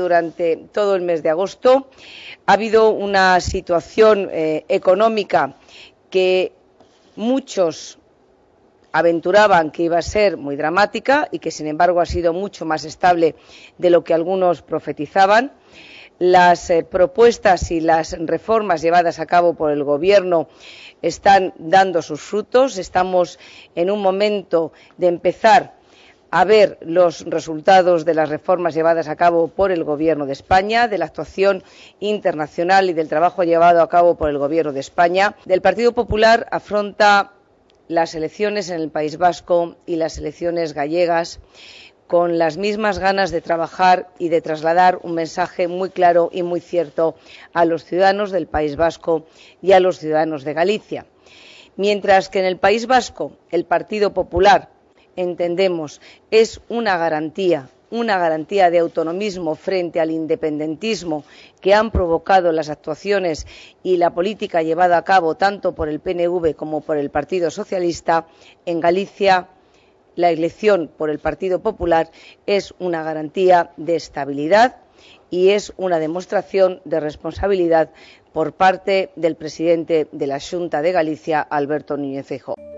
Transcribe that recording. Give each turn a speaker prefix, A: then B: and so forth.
A: durante todo el mes de agosto. Ha habido una situación eh, económica que muchos aventuraban que iba a ser muy dramática y que, sin embargo, ha sido mucho más estable de lo que algunos profetizaban. Las eh, propuestas y las reformas llevadas a cabo por el Gobierno están dando sus frutos. Estamos en un momento de empezar a ver los resultados de las reformas llevadas a cabo por el Gobierno de España, de la actuación internacional y del trabajo llevado a cabo por el Gobierno de España. El Partido Popular afronta las elecciones en el País Vasco y las elecciones gallegas con las mismas ganas de trabajar y de trasladar un mensaje muy claro y muy cierto a los ciudadanos del País Vasco y a los ciudadanos de Galicia. Mientras que en el País Vasco el Partido Popular entendemos es una garantía una garantía de autonomismo frente al independentismo que han provocado las actuaciones y la política llevada a cabo tanto por el PNV como por el Partido Socialista, en Galicia la elección por el Partido Popular es una garantía de estabilidad y es una demostración de responsabilidad por parte del presidente de la Junta de Galicia, Alberto Núñez Feijóo.